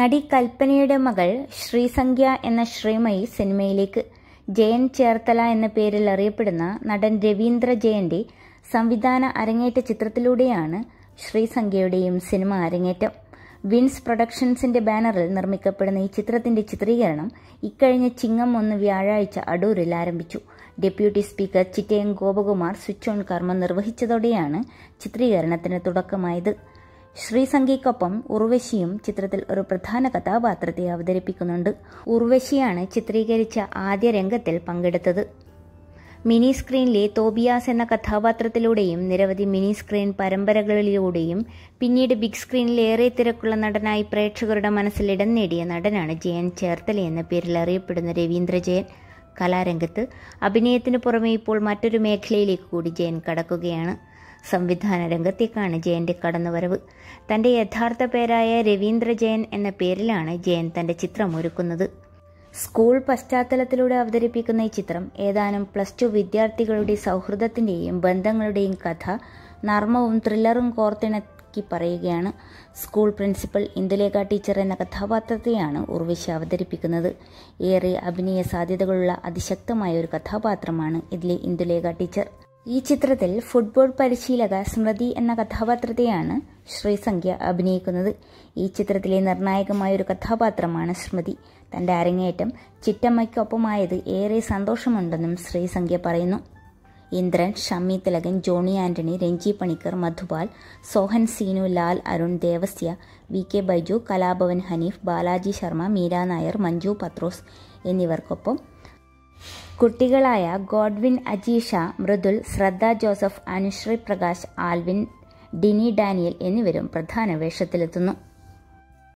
നടി കൽപ്പനയുടെ മകൾ ശ്രീസംഖ്യ എന്ന ശ്രീമയി സിനിമയിലേക്ക് ജയൻ ചേർത്തല എന്ന പേരിൽ അറിയപ്പെടുന്ന നടൻ രവീന്ദ്ര ജയന്റെ സംവിധാന അരങ്ങേറ്റ ചിത്രത്തിലൂടെയാണ് ശ്രീസംഖ്യയുടെയും സിനിമ അരങ്ങേറ്റം വിൻസ് പ്രൊഡക്ഷൻസിന്റെ ബാനറിൽ നിർമ്മിക്കപ്പെടുന്ന ഈ ചിത്രത്തിന്റെ ചിത്രീകരണം ഇക്കഴിഞ്ഞ ചിങ്ങം ഒന്ന് വ്യാഴാഴ്ച അടൂരിൽ ആരംഭിച്ചു deputy speaker Chittayam Gopakumar switch on കർമ്മം നിർവഹിച്ചതോടെയാണ് ചിത്രീകരണത്തിന് തുടക്കമായത് ശ്രീസംഗിക്കൊപ്പം ഉർവശിയും ചിത്രത്തിൽ ഒരു പ്രധാന കഥാപാത്രത്തെ അവതരിപ്പിക്കുന്നുണ്ട് ഉർവശിയാണ് ചിത്രീകരിച്ച ആദ്യ രംഗത്തിൽ പങ്കെടുത്തത് മിനി സ്ക്രീനിലെ തോബിയാസ് എന്ന കഥാപാത്രത്തിലൂടെയും നിരവധി മിനി സ്ക്രീൻ പരമ്പരകളിലൂടെയും പിന്നീട് ബിഗ് സ്ക്രീനിൽ ഏറെ തിരക്കുള്ള നടനായി പ്രേക്ഷകരുടെ മനസ്സിൽ ഇടം നേടിയ നടനാണ് ജയൻ ചേർത്തല എന്ന പേരിൽ അറിയപ്പെടുന്ന രവീന്ദ്ര ജയൻ കലാരംഗത്ത് അഭിനയത്തിന് പുറമെ ഇപ്പോൾ മറ്റൊരു മേഖലയിലേക്ക് കൂടി ജയൻ കടക്കുകയാണ് സംവിധാന രംഗത്തേക്കാണ് ജയൻ്റെ കടന്നുവരവ് തൻ്റെ യഥാർത്ഥ പേരായ രവീന്ദ്ര ജയൻ എന്ന പേരിലാണ് ജയൻ തൻ്റെ ചിത്രം ഒരുക്കുന്നത് സ്കൂൾ പശ്ചാത്തലത്തിലൂടെ അവതരിപ്പിക്കുന്ന ഈ ചിത്രം ഏതാനും പ്ലസ് ടു വിദ്യാർത്ഥികളുടെ സൗഹൃദത്തിൻ്റെയും ബന്ധങ്ങളുടെയും കഥ നർമ്മവും ത്രില്ലറും കോർത്തിണക്കി പറയുകയാണ് സ്കൂൾ പ്രിൻസിപ്പൽ ഇന്ദുലേഖ ടീച്ചർ എന്ന കഥാപാത്രത്തെയാണ് ഉർവിശ അവതരിപ്പിക്കുന്നത് ഏറെ അഭിനയ സാധ്യതകളുള്ള അതിശക്തമായ ഒരു കഥാപാത്രമാണ് ഇതിലെ ഇന്ദുലേഖ ടീച്ചർ ഈ ചിത്രത്തിൽ ഫുട്ബോൾ പരിശീലക സ്മൃതി എന്ന കഥാപാത്രത്തെയാണ് ശ്രീസംഖ്യ അഭിനയിക്കുന്നത് ഈ ചിത്രത്തിലെ നിർണായകമായ ഒരു കഥാപാത്രമാണ് സ്മൃതി തന്റെ അരങ്ങേറ്റം ചിറ്റമ്മയ്ക്കൊപ്പമായത് ഏറെ സന്തോഷമുണ്ടെന്നും ശ്രീസംഖ്യ പറയുന്നു Indran Shammi Thilakan Johnny Antony Renji Panicker Madhupal Sohan Seenu Lal Arun Devasya V K Baiju Kalabhavan Haneef Balaji Sharma Meera Nair Manju Pathrose എന്നിവർക്കൊപ്പം കുട്ടികളായ Godwin Ajeesha Mridul Shraddha Joseph Anusree Prakash Alvin Dini Daniel എന്നിവരും പ്രധാന വേഷത്തിലെത്തുന്നു